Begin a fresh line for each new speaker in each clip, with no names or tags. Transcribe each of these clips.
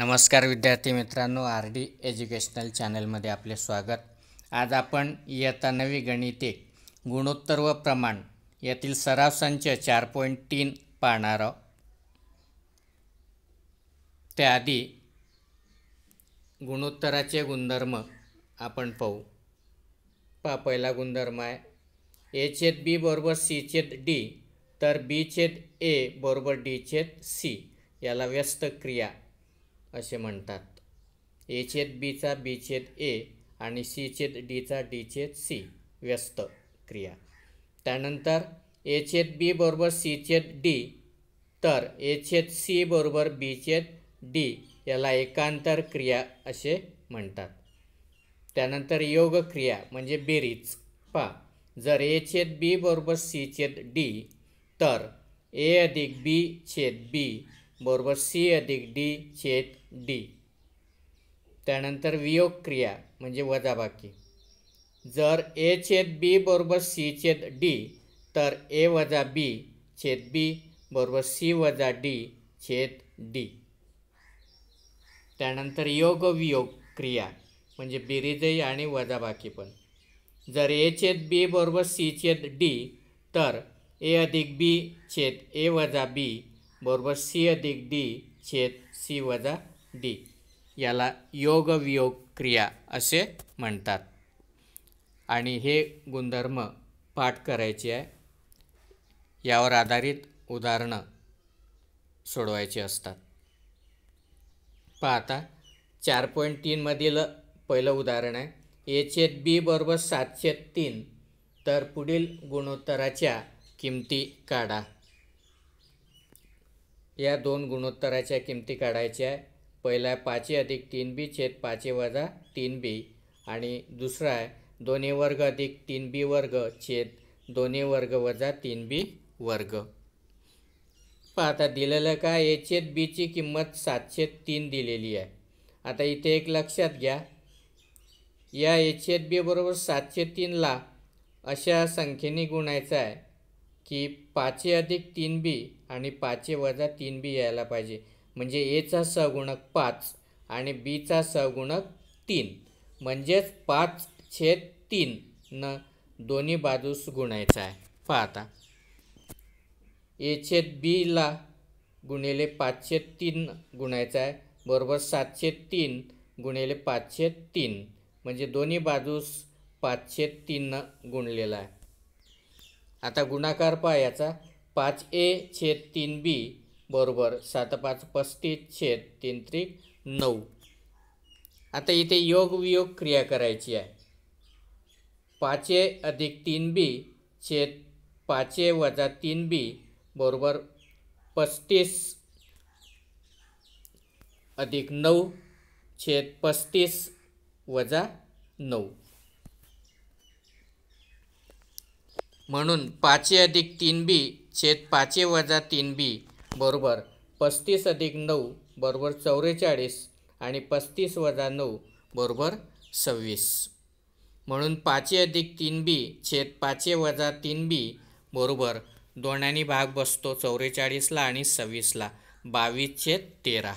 नमस्कार विद्यार्थी मित्रांनो आर डी एज्युकेशनल चॅनलमध्ये आपले स्वागत आज आपण इयत्ता नवी गणिते गुणोत्तर व प्रमाण यातील सराव संच चार पॉईंट तीन पाहणार आहोत त्याआधी गुणोत्तराचे गुणधर्म आपण पाहू पा पहिला गुणधर्म आहे ए छेद बी बरोबर सी चेद डी तर बी छेद ए बरोबर डी छेद सी याला व्यस्त क्रिया असे म्हणतात ए छेद बीचा बी छेद ए आणि सी छेद डीचा डी छेद सी व्यस्त क्रिया त्यानंतर ए छेद बी बरोबर सी छेद डी तर ए छेद सी बरोबर बी छेद डी याला एकांतर क्रिया असे म्हणतात त्यानंतर योग क्रिया म्हणजे बेरीज पा जर ए छेद बी बरोबर सी छेद डी तर ए अधिक बी छेद बी बरोबर सी अधिक डी छेद डी त्यानंतर वियोग क्रिया म्हणजे वजाबाकी जर ए छेद बी बरोबर सी छेद डी तर ए वजा बी छेद बी बरोबर सी वजा डी छेद डी त्यानंतर योग वियोग क्रिया म्हणजे बिरिजई आणि वजाबाकी पण जर ए छेद बी बरोबर सी छेद डी तर ए अधिक बी छेद ए वजा बी बरोबर सी अधिक डी छेद सी वजा डी याला योगवियोग क्रिया असे म्हणतात आणि हे गुणधर्म पाठ करायचे आहे यावर आधारित उदाहरणं सोडवायची असतात पाहता चार पॉईंट तीनमधील पहिलं उदाहरण आहे ए छेद बी बरोबर सातशे तीन तर पुढील गुणोत्तराच्या किमती काढा या दोन गुणोत्तराच्या किमती काढायच्या आहे पहिला आहे पाचे अधिक तीन बी छेद पाचे वजा तीन बी आणि दुसरा आहे दोन्ही वर्ग अधिक तीन बी वर्ग छेद दोन्ही वर्ग वजा तीन बी वर्ग आता दिलेलं का ए छेद बीची किंमत सातशे तीन दिलेली आहे आता इथे एक लक्षात घ्या या ए छेद बी बरोबर सातशे तीनला अशा संख्येने गुणायचा आहे की पाचशे अधिक तीन बी आणि पाचशे वजा तीन बी यायला पाहिजे म्हणजे एचा सगुणक पाच आणि बीचा सगुणक तीन म्हणजेच पाच छेद तीन न दोन्ही बाजूस गुणायचा आहे पाहता ए छेद बीला गुणिले पाचशे तीन गुणायचा आहे बरोबर सातशे तीन गुणिले पाचशे तीन म्हणजे दोन्ही बाजूस पाचशे तीन गुणलेला आहे आता गुणाकार पहा याचा पाच ए छेद तीन बी बरोबर सात पाच पस्तीस छेद तीन त्रिक नऊ आता इथे योग वियोग क्रिया करायची आहे पाच ए अधिक तीन बी छेद पाच ए वजा तीन बी बरोबर पस्तीस अधिक नऊ छेद पस्तीस वजा नऊ म्हणून पाचे अधिक तीन बी छेद पाचशे वजा तीन बी बरोबर पस्तीस अधिक नऊ बरोबर चौवेचाळीस आणि पस्तीस वजा नऊ बरोबर सव्वीस म्हणून पाचे अधिक तीन बी छेद पाचशे वजा तीन बी बरोबर दोनांनी भाग बसतो चौवेचाळीसला आणि सव्वीसला बावीस छेद तेरा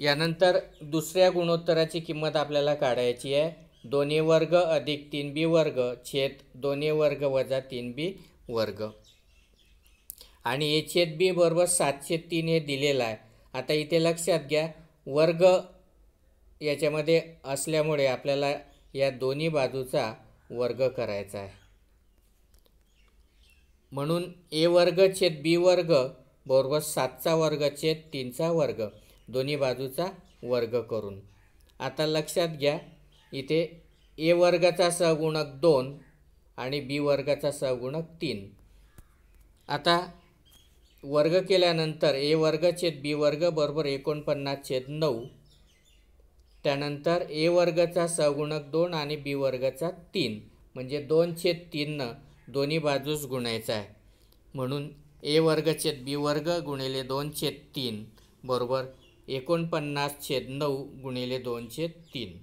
यानंतर दुसऱ्या गुणोत्तराची किंमत आपल्याला काढायची आहे दोन्ही वर्ग अधिक तीन बी वर्ग छेद दोन्ही वर्ग वजा तीन बी वर्ग आणि ए छेद बी बरोबर सातशे तीन हे दिलेलं आहे आता इथे लक्षात घ्या वर्ग याच्यामध्ये असल्यामुळे आपल्याला या दोन्ही बाजूचा वर्ग करायचा आहे म्हणून ए वर्ग छेद बी वर्ग बरोबर सातचा वर्ग छेद तीनचा वर्ग दोन्ही बाजूचा वर्ग करून आता लक्षात घ्या इथे ए वर्गाचा सहगुणक दोन आणि बी वर्गाचा सहगुणक तीन आता वर्ग केल्यानंतर ए वर्ग छेद बी वर्ग बरोबर एकोणपन्नास छेद नऊ त्यानंतर ए वर्गाचा सहगुणक दोन आणि बी वर्गाचा तीन म्हणजे दोन छेद तीननं दोन्ही बाजूस गुणायचा आहे म्हणून ए वर्ग छेद बी वर्ग गुणिले दोन छेद तीन बरोबर एकोणपन्नास छेद नऊ गुणिले दोन छेद तीन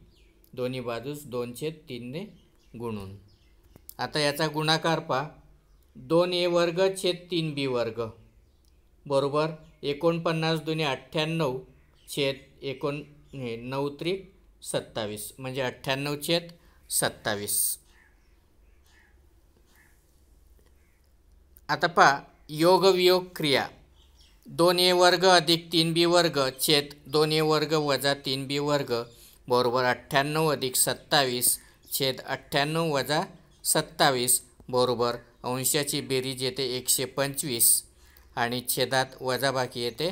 दोन्ही बाजूस दोन दोनशे तीनने गुणून आता याचा गुणाकार पहा दोन ए वर्ग छेद तीन बी वर्ग बरोबर एकोणपन्नास दोन्ही अठ्ठ्याण्णव छेद एकोण हे नऊ त्रिक सत्तावीस म्हणजे अठ्ठ्याण्णव छेद सत्तावीस आता पहा योगवियोग क्रिया दोन ए वर्ग अधिक तीन बी वर्ग छेद दोन ए वर्ग वजा तीन बी वर्ग बरोबर अठ्ठ्याण्णव अधिक सत्तावीस छेद अठ्ठ्याण्णव वजा सत्तावीस बरोबर अंशाची बेरीज येते एकशे पंचवीस आणि छेदात वजा बाकी येते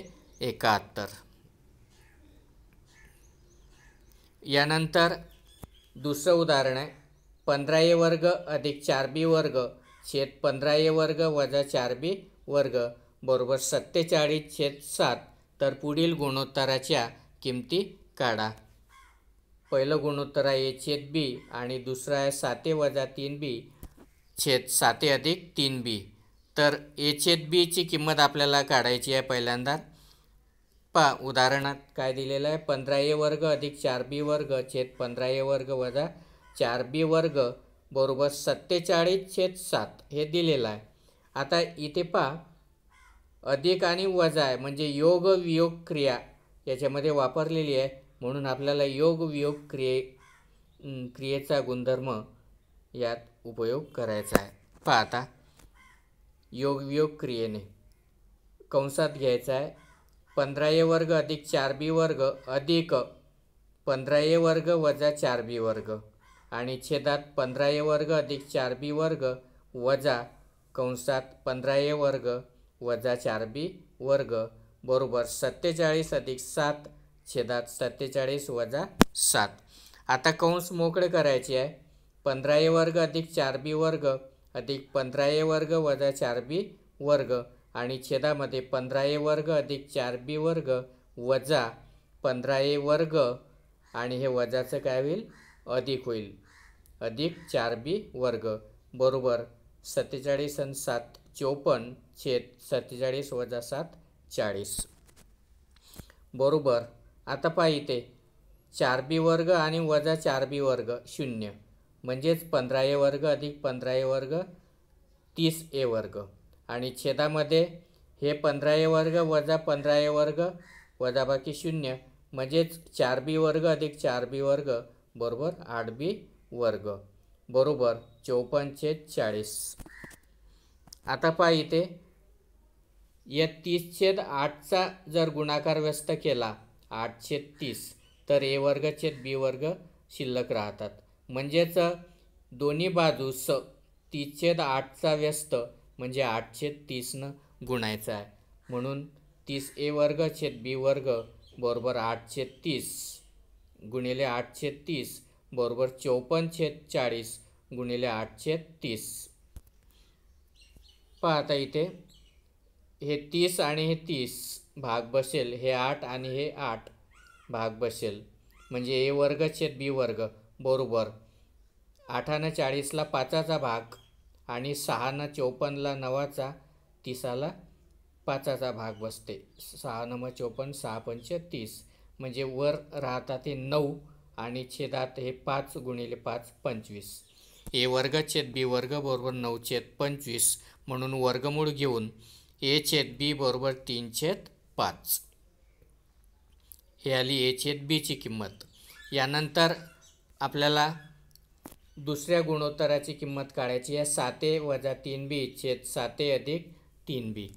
एकाहत्तर यानंतर दुसरं उदाहरण आहे पंधरा ए वर्ग अधिक चार बी वर्ग छेद पंधरा ए वर्ग वजा चार बी वर्ग बरोबर सत्तेचाळीस छेद सात तर पुढील गुणोत्तराच्या किमती काढा पहिलं गुणोत्तर आहे छेद बी आणि दुसरं आहे साते वजा तीन बी छेद साते अधिक तीन बी तर ए छेद बीची किंमत आपल्याला काढायची आहे पहिल्यांदा पा उदाहरणात काय दिलेलं आहे पंधरा ए वर्ग अधिक चार बी वर्ग छेद पंधरा ए वर्ग वजा चार बी वर्ग बरोबर सत्तेचाळीस छेद सात हे दिलेलं आहे आता इथे पा अधिक आणि वजा आहे म्हणजे योग वियोग क्रिया याच्यामध्ये वापरलेली आहे म्हणून आपल्याला योग वियोग क्रिये क्रियेचा गुणधर्म यात उपयोग करायचा आहे पाहता आता योगवियोग क्रियेने कंसात घ्यायचा आहे पंधरा ए वर्ग अधिक चार बी वर्ग अधिक पंधरा ए वर्ग वजा चार बी वर्ग आणि छेदात पंधरा ए वर्ग अधिक चार बी वर्ग वजा कंसात पंधरा ए वर्ग वजा चार बी वर्ग बरोबर सत्तेचाळीस अधिक सात छेदात सत्तेचाळीस वजा सात आता कंस मोकळे करायचे आहे पंधरा ए वर्ग अधिक चार बी वर्ग अधिक पंधरा ए वर्ग वजा चार बी वर्ग आणि छेदामध्ये पंधरा ए वर्ग अधिक चार बी वर्ग वजा पंधरा ए वर्ग आणि हे वजाचं काय होईल अधिक होईल अधिक चार बी वर्ग बरोबर सत्तेचाळीस अन सात चोपन्न छेद सत्तेचाळीस वजा सात चाळीस बरोबर आता इथे चार बी वर्ग आणि वजा चार बी वर्ग शून्य म्हणजेच पंधरा ए वर्ग अधिक पंधरा ए वर्ग तीस ए वर्ग आणि छेदामध्ये हे पंधरा ए वर्ग वजा पंधरा ए वर्ग वजा बाकी शून्य म्हणजेच चार बी वर्ग अधिक चार बी वर्ग बरोबर आठ बी वर्ग बरोबर चौपन्न छेद चाळीस आता पहा इथे या तीस छेद आठचा जर गुणाकार व्यस्त केला आठशे तीस तर ए वर्ग छेद बी वर्ग शिल्लक राहतात म्हणजेच दोन्ही बाजू स तीसछेद आठचा व्यस्त म्हणजे आठशे तीसनं गुणायचा आहे म्हणून तीस ए वर्ग छेद बी वर्ग बरोबर आठशे तीस गुणिले आठशे तीस बरोबर चौपन्न छेद चाळीस गुणिले आठशे तीस पाहता इथे हे तीस आणि हे तीस भाग बसेल हे आठ आणि हे आठ भाग बसेल म्हणजे ए वर्ग छेद बी वर्ग बरोबर आठानं चाळीसला पाचाचा भाग आणि सहानं चौपन्नला नवाचा तिसाला पाचाचा भाग बसते सहा नव चौपन्न सहा पंच तीस म्हणजे वर राहतात हे नऊ आणि छेदात हे पाच गुणिले पाच पंचवीस ए वर्ग छेद बी वर्ग बरोबर नऊ छेद पंचवीस म्हणून वर्गमूळ घेऊन ए छेद बी बरोबर तीन छेद पाच हे आली ए छेद बीची किंमत यानंतर आपल्याला दुसऱ्या गुणोत्तराची किंमत काढायची आहे साते वजा तीन बी छेद साते अधिक तीन बी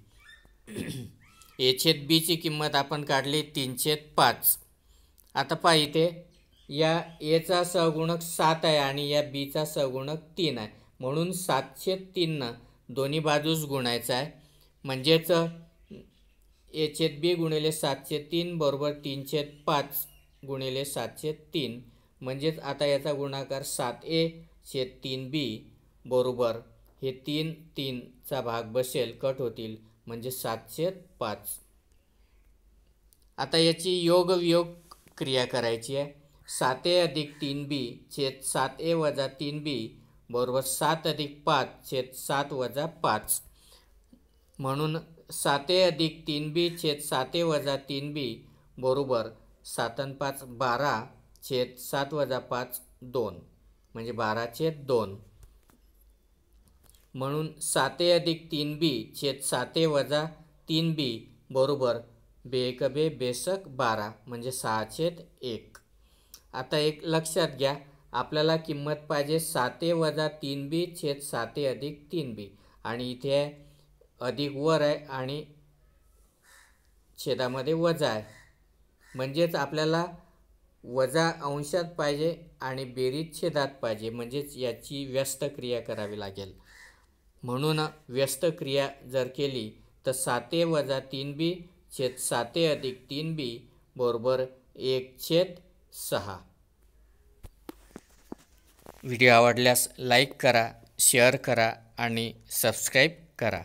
ए छेद बीची किंमत आपण काढली तीन छेद पाच आता पाहिते या एचा सहगुणक सात आहे आणि या बीचा सहगुणक तीन आहे म्हणून सातशे तीननं दोन्ही बाजूस गुणायचा आहे म्हणजेच ए एचेत बी गुणिले सातशे तीन बरोबर तीनशे पाच गुणिले सातशे तीन म्हणजेच आता याचा गुणाकार सात ए छेद तीन बी बरोबर हे तीन तीनचा भाग बसेल कट होतील म्हणजे सातशे पाच आता याची योग वियोग क्रिया करायची आहे सात ए अधिक तीन बी छेद सात ए वजा तीन बी बरोबर सात अधिक पाच छेद सात वजा पाच म्हणून साते अधिक तीन बी छेद साते वजा तीन बी बरोबर सातन पाच बारा छेद सात वजा पाच दोन म्हणजे बारा छेद दोन म्हणून साते अधिक तीन बी छेद साते वजा तीन बी बरोबर बेक बे बेसक बारा म्हणजे सहा छेद एक आता एक लक्षात घ्या आपल्याला किंमत पाहिजे साते वजा तीन बी छेद साते अधिक तीन बी आणि इथे अधिक वर आहे आणि छेदामध्ये वजा आहे म्हणजेच आपल्याला वजा अंशात पाहिजे आणि बेरीज छेदात पाहिजे म्हणजेच याची व्यस्त क्रिया करावी लागेल म्हणून व्यस्त क्रिया जर केली तर साते वजा तीन बी छेद साते अधिक तीन बी बरोबर एक छेद सहा व्हिडिओ आवडल्यास लाईक करा शेअर करा आणि सबस्क्राईब करा